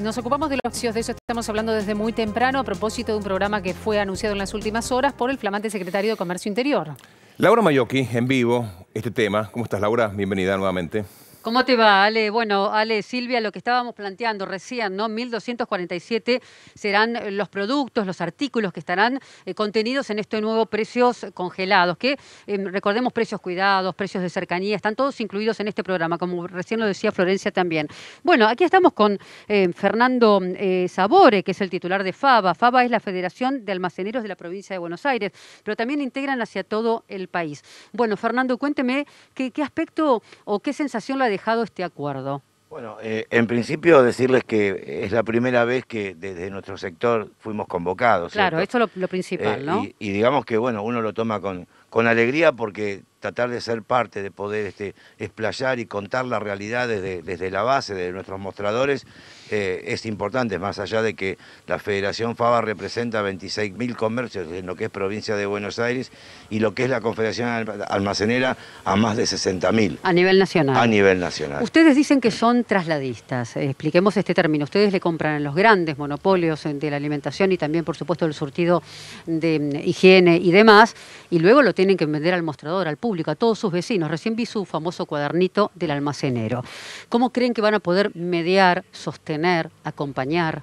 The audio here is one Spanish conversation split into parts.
Nos ocupamos de los precios, de eso estamos hablando desde muy temprano a propósito de un programa que fue anunciado en las últimas horas por el flamante secretario de Comercio Interior. Laura Mayoki, en vivo, este tema. ¿Cómo estás, Laura? Bienvenida nuevamente. ¿Cómo te va, Ale? Bueno, Ale, Silvia, lo que estábamos planteando recién, ¿no? 1.247 serán eh, los productos, los artículos que estarán eh, contenidos en este nuevo precios congelados, que em, recordemos precios cuidados, precios de cercanía, están todos incluidos en este programa, como recién lo decía Florencia también. Bueno, aquí estamos con em, Fernando eh, Sabore, que es el titular de FABA. FABA es la Federación de Almaceneros de la Provincia de Buenos Aires, pero también integran hacia todo el país. Bueno, Fernando, cuénteme qué, qué aspecto o qué sensación la de dejado este acuerdo? Bueno, eh, en principio decirles que es la primera vez que desde nuestro sector fuimos convocados. Claro, esto es lo, principal, eh, ¿no? Y, y, digamos que, bueno, uno lo toma con, con alegría porque tratar de ser parte, de poder este, explayar y contar la realidad desde, la base de nuestros mostradores eh, es importante, más allá de que la Federación FABA representa 26.000 comercios en lo que es provincia de Buenos Aires y lo que es la Confederación Almacenera a más de 60.000. A nivel nacional. A nivel nacional. Ustedes dicen que son trasladistas, eh, expliquemos este término, ustedes le compran los grandes monopolios eh, de la alimentación y también por supuesto el surtido de mm, higiene y demás y luego lo tienen que vender al mostrador, al público, a todos sus vecinos. Recién vi su famoso cuadernito del almacenero. ¿Cómo creen que van a poder mediar, sostener, acompañar?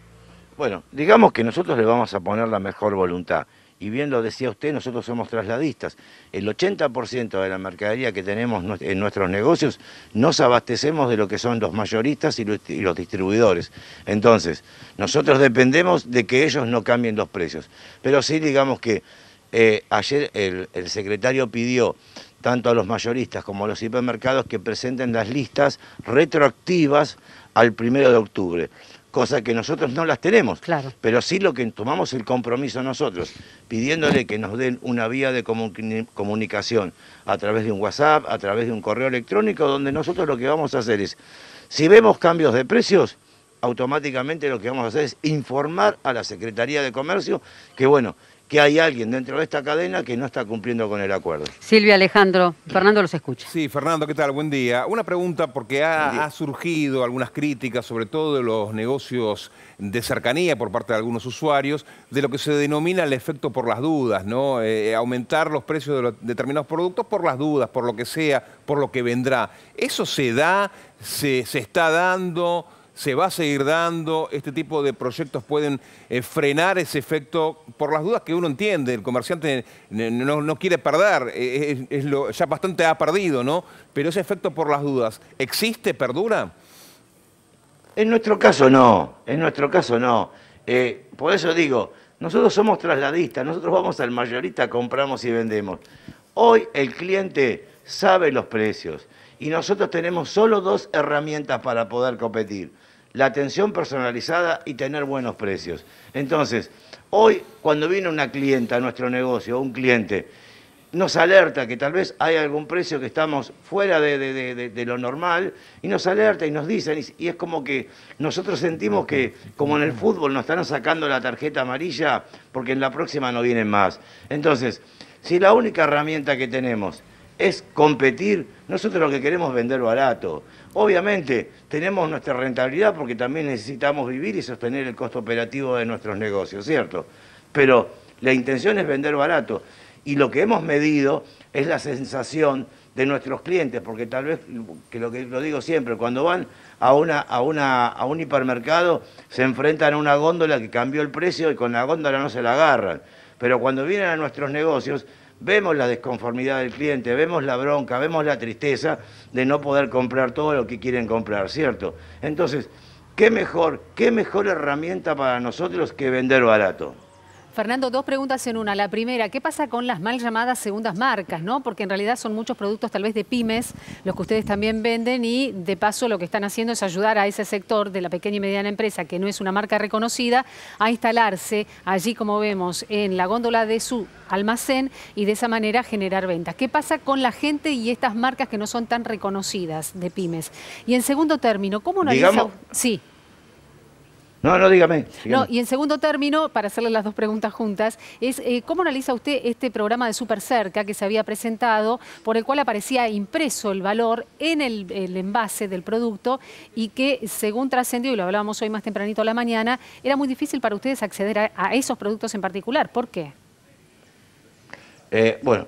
Bueno, digamos que nosotros le vamos a poner la mejor voluntad. Y bien lo decía usted, nosotros somos trasladistas. El 80% de la mercadería que tenemos en nuestros negocios nos abastecemos de lo que son los mayoristas y los distribuidores. Entonces, nosotros dependemos de que ellos no cambien los precios. Pero sí digamos que eh, ayer el, secretario pidió tanto a los mayoristas como a los hipermercados que presenten las listas retroactivas al primero de octubre cosa que nosotros no las tenemos. Pero sí lo que tomamos el compromiso nosotros, pidiéndole que nos den una vía de comunicación a través de un WhatsApp, a través de un correo electrónico, donde nosotros lo que vamos a hacer es, si vemos cambios de precios, automáticamente lo que vamos a hacer es informar a la Secretaría de Comercio que, bueno, que hay alguien dentro de esta cadena que no está cumpliendo con el acuerdo. Silvia Alejandro, Fernando los escucha. Sí, Fernando, ¿qué tal? Buen día. Una pregunta porque ha, surgido algunas críticas, sobre todo de los negocios de cercanía por parte de algunos usuarios, de lo que se denomina el efecto por las dudas, ¿no? Eh, eh, aumentar los precios de determinados productos por las dudas, por lo que sea, por lo que vendrá. ¿Eso se da? ¿Se, se está dando? se va a seguir dando, este tipo de proyectos pueden eh, frenar ese efecto, por las dudas que uno entiende, el comerciante eh, no, quiere perder, eh, ya bastante ha perdido, ¿no? Pero ese efecto por las dudas, ¿existe, perdura? En nuestro caso no, en nuestro caso no. por eso digo, nosotros somos trasladistas, nosotros vamos al mayorista, compramos y vendemos. Hoy el cliente sabe los precios y nosotros tenemos solo dos herramientas para poder competir la atención personalizada y tener buenos precios. Entonces, hoy cuando viene una clienta a nuestro negocio, un cliente, nos alerta que tal vez hay algún precio que estamos fuera de, lo normal y nos alerta y nos dicen y, es como que nosotros sentimos que como en el fútbol nos están sacando la tarjeta amarilla porque en la próxima no vienen más. Entonces, si la única herramienta que tenemos es competir. Nosotros lo que queremos es vender barato. Obviamente tenemos nuestra rentabilidad porque también necesitamos vivir y sostener el costo operativo de nuestros negocios, ¿cierto? Pero la intención es vender barato. Y lo que hemos medido es la sensación de nuestros clientes, porque tal vez, que lo que lo digo siempre, cuando van a, una, a, una, a un hipermercado se enfrentan a una góndola que cambió el precio y con la góndola no se la agarran. Pero cuando vienen a nuestros negocios vemos la desconformidad del cliente, vemos la bronca, vemos la tristeza de no poder comprar todo lo que quieren comprar, ¿cierto? Entonces, ¿qué mejor, herramienta para nosotros que vender barato? Fernando, dos preguntas en una. La primera, ¿qué pasa con las mal llamadas segundas marcas? ¿no? Porque en realidad son muchos productos tal vez de pymes, los que ustedes también venden y de paso lo que están haciendo es ayudar a ese sector de la pequeña y mediana empresa, que no es una marca reconocida, a instalarse allí, como vemos, en la góndola de su almacén y de esa manera generar ventas. ¿Qué pasa con la gente y estas marcas que no son tan reconocidas de pymes? Y en segundo término, ¿cómo no Sí. No, no, dígame, No, y en segundo término, para hacerle las dos preguntas juntas, es eh, cómo analiza usted este programa de Super Cerca que se había presentado, por el cual aparecía impreso el valor en el, envase del producto y que, según trascendió, y lo hablábamos hoy más tempranito a la mañana, era muy difícil para ustedes acceder a, esos productos en particular. ¿Por qué? Eh, bueno,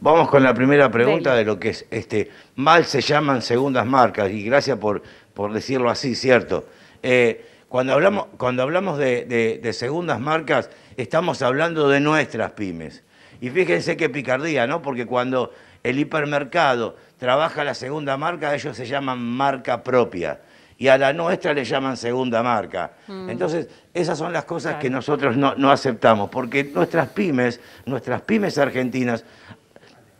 vamos con la primera pregunta de lo que es, este, mal se llaman segundas marcas, y gracias por, por decirlo así, ¿cierto? Eh, cuando hablamos, cuando hablamos de, segundas marcas, estamos hablando de nuestras pymes. Y fíjense qué picardía, ¿no? Porque cuando el hipermercado trabaja la segunda marca, ellos se llaman marca propia. Y a la nuestra le llaman segunda marca. Mm. Entonces, esas son las cosas que nosotros no, no, aceptamos, porque nuestras pymes, nuestras pymes argentinas,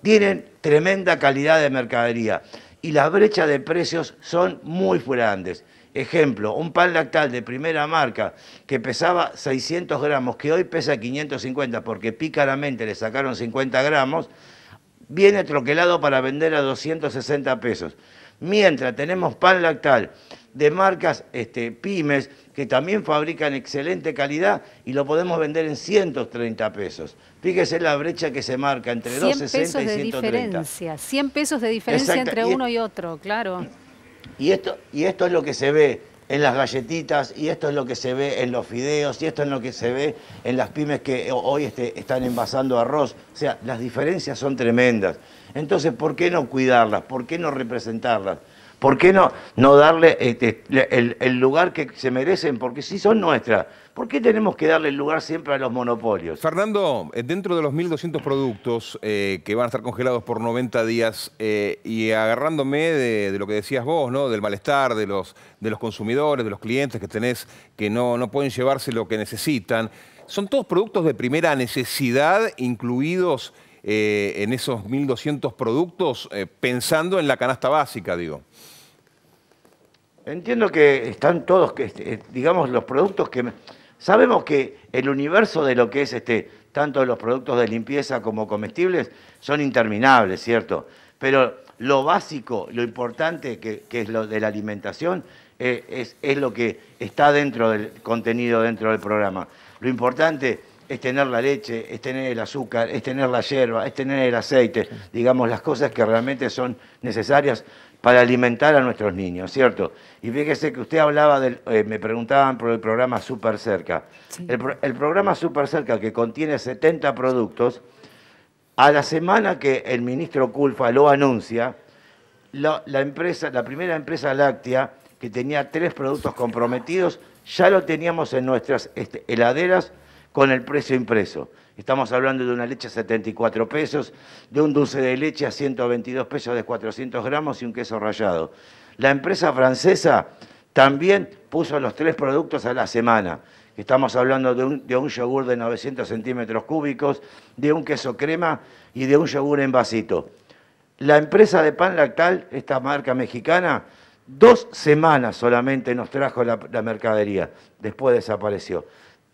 tienen tremenda calidad de mercadería y las brechas de precios son muy grandes. Ejemplo, un pan lactal de primera marca que pesaba 600 gramos, que hoy pesa 550 porque pícaramente le sacaron 50 gramos, viene troquelado para vender a 260 pesos. Mientras tenemos pan lactal de marcas este, pymes que también fabrican excelente calidad y lo podemos vender en 130 pesos. Fíjese la brecha que se marca entre 260 y 130. 100 pesos de diferencia, 100 pesos de diferencia entre uno y otro, claro. Y esto, y esto es lo que se ve en las galletitas, y esto es lo que se ve en los fideos, y esto es lo que se ve en las pymes que hoy este, están envasando arroz. O sea, las diferencias son tremendas. Entonces, ¿por qué no cuidarlas? ¿Por qué no representarlas? ¿Por qué no, no darle este, el, lugar que se merecen? Porque si son nuestras, ¿por qué tenemos que darle el lugar siempre a los monopolios? Fernando, eh, dentro de los 1.200 productos eh, que van a estar congelados por 90 días, eh, y agarrándome de, lo que decías vos, ¿no? del malestar de los, de los consumidores, de los clientes que tenés, que no, no pueden llevarse lo que necesitan, son todos productos de primera necesidad, incluidos eh, en esos 1.200 productos eh, pensando en la canasta básica, digo? Entiendo que están todos, este, eh, digamos, los productos que... Sabemos que el universo de lo que es este, tanto los productos de limpieza como comestibles son interminables, ¿cierto? Pero lo básico, lo importante que, es lo de la alimentación, es, es, lo que está dentro del contenido dentro del programa. Lo importante es tener la leche, es tener el azúcar, es tener la hierba, es tener el aceite, digamos, las cosas que realmente son necesarias para alimentar a nuestros niños, ¿cierto? Y fíjese que usted hablaba, del, eh, me preguntaban por el programa Supercerca. Cerca. El, programa Supercerca, Cerca, que contiene 70 productos, a la semana que el ministro Culfa lo anuncia, la, empresa, la primera empresa láctea que tenía tres productos comprometidos, ya lo teníamos en nuestras este, heladeras con el precio impreso. Estamos hablando de una leche a 74 pesos, de un dulce de leche a 122 pesos de 400 gramos y un queso rallado. La empresa francesa también puso los tres productos a la semana. Estamos hablando de un, yogur de 900 centímetros cúbicos, de un queso crema y de un yogur en vasito. La empresa de pan lactal, esta marca mexicana, dos semanas solamente nos trajo la mercadería, después desapareció.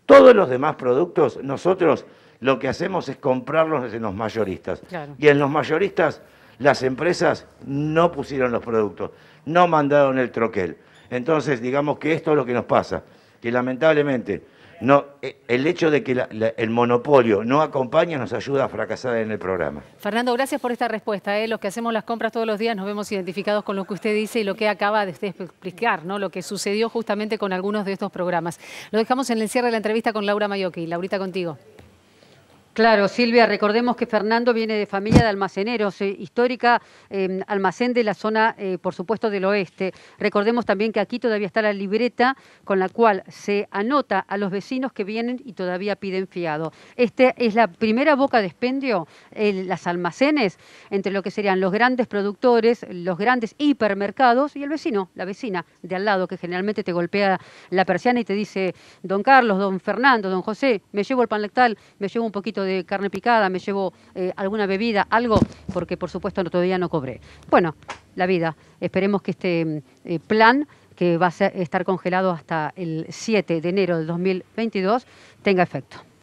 Todos los demás productos, nosotros lo que hacemos es comprarlos en los mayoristas. Y en los mayoristas las empresas no pusieron los productos, no mandaron el troquel. Entonces, digamos que esto es lo que nos pasa, que lamentablemente no, eh, el hecho de que el monopolio no acompaña nos ayuda a fracasar en el programa. Fernando, gracias por esta respuesta. Eh. Los que hacemos las compras todos los días nos vemos identificados con lo que usted dice y lo que acaba de este, explicar, ¿no? lo que sucedió justamente con algunos de estos programas. Lo dejamos en el cierre de la entrevista con Laura Mayoki. Laurita, contigo. Claro, Silvia, recordemos que Fernando viene de familia de almaceneros, eh, histórica em, almacén de la zona, eh, por supuesto, del oeste. Recordemos también que aquí todavía está la libreta con la cual se anota a los vecinos que vienen y todavía piden fiado. Esta es la primera boca de expendio, las almacenes, entre lo que serían los grandes productores, los grandes hipermercados y el vecino, la vecina de al lado, que generalmente te golpea la persiana y te dice, don Carlos, don Fernando, don José, me llevo el pan lactal, me llevo un poquito de de carne picada, me llevo eh, alguna bebida, algo, porque por supuesto todavía no cobré. Bueno, la vida. Esperemos que este mm, eh, plan que va a estar congelado hasta el 7 de enero de 2022 tenga efecto.